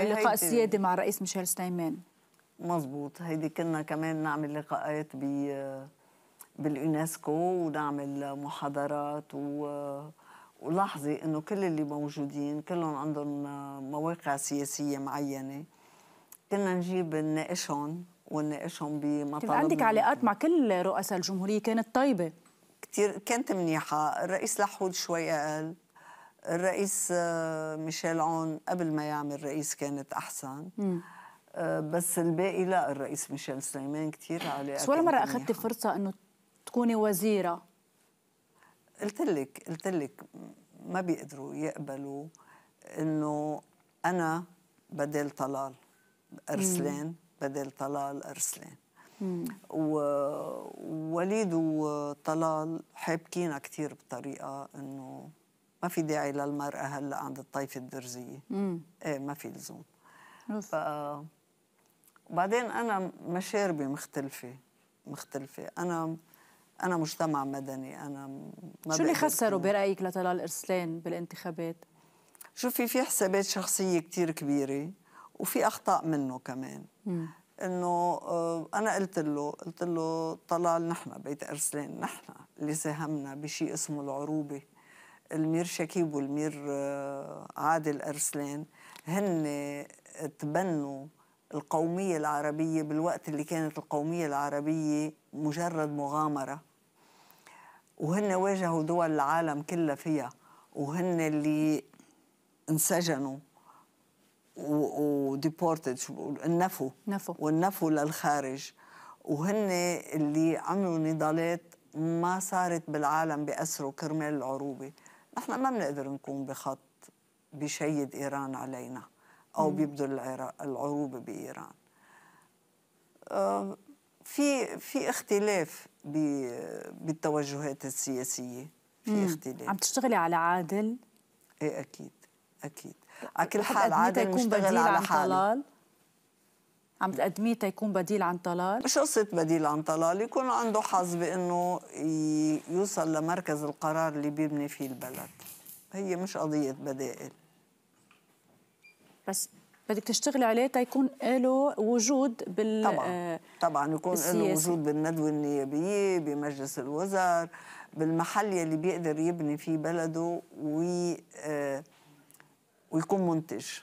اللقاء إيه، السيادي مع الرئيس ميشيل سليمان مظبوط هيدي كنا كمان نعمل لقاءات ب باليونسكو ونعمل محاضرات و ولاحظي انه كل اللي موجودين كلهم عندهم مواقع سياسيه معينه كنا نجيب نناقشهم ونناقشهم بمطالب عندك علاقات مع كل رؤساء الجمهوريه كانت طيبه كثير كانت منيحه الرئيس لحود شوي اقل الرئيس آه، ميشيل عون قبل ما يعمل رئيس كانت احسن مم. آه، بس الباقي لا الرئيس ميشيل سليمان كثير عليه بس ولا مره اخذتي فرصه انه تكوني وزيره قلت لك قلت لك ما بيقدروا يقبلوا انه انا بدل طلال ارسلان بدل طلال ارسلان ووليد وطلال حابكينا كثير بطريقه انه ما في داعي للمرأة هلا عند الطائفة الدرزية مم. ايه ما في لزوم ف... وبعدين أنا مشاربي مختلفة مختلفة أنا أنا مجتمع مدني أنا ما شو اللي خسروا برأيك لطلال إرسلان بالانتخابات؟ شوفي في حسابات شخصية كثير كبيرة وفي أخطاء منه كمان مم. انه آه، انا قلت له قلت له طلال نحن بيت ارسلان نحن اللي ساهمنا بشيء اسمه العروبه المير شكيب والمير آه، عادل أرسلان هن تبنوا القومية العربية بالوقت اللي كانت القومية العربية مجرد مغامرة وهن واجهوا دول العالم كلها فيها وهن اللي انسجنوا وديبورتد النفوا نفوا ونفوا للخارج وهن اللي عملوا نضالات ما صارت بالعالم بأسره كرمال العروبه نحن ما بنقدر نكون بخط بيشيد إيران علينا أو بيبذل العروبة بإيران في في اختلاف بالتوجهات السياسية في اختلاف عم تشتغلي على عادل؟ ايه أكيد أكيد على كل حال عادل يكون بديل على حاله طلال عم تقدميه تيكون بديل عن طلال؟ مش قصة بديل عن طلال يكون عنده حظ بأنه يوصل لمركز القرار اللي بيبني فيه البلد هي مش قضية بدائل بس بدك تشتغلي عليه تيكون له وجود بال طبعا آه، طبعا يكون له وجود بالندوه النيابيه بمجلس الوزراء بالمحل يلي بيقدر يبني فيه بلده وي... آه، ويكون منتج